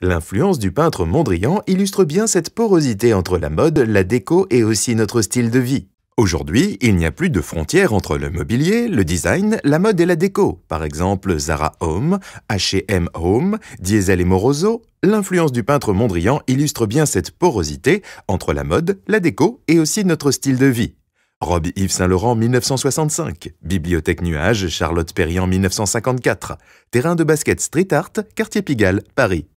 L'influence du peintre Mondrian illustre bien cette porosité entre la mode, la déco et aussi notre style de vie. Aujourd'hui, il n'y a plus de frontières entre le mobilier, le design, la mode et la déco. Par exemple, Zara Home, H&M Home, Diesel et Moroso. L'influence du peintre Mondrian illustre bien cette porosité entre la mode, la déco et aussi notre style de vie. Rob Yves Saint-Laurent 1965, Bibliothèque Nuage Charlotte Perriand 1954, terrain de basket street art, quartier Pigalle, Paris.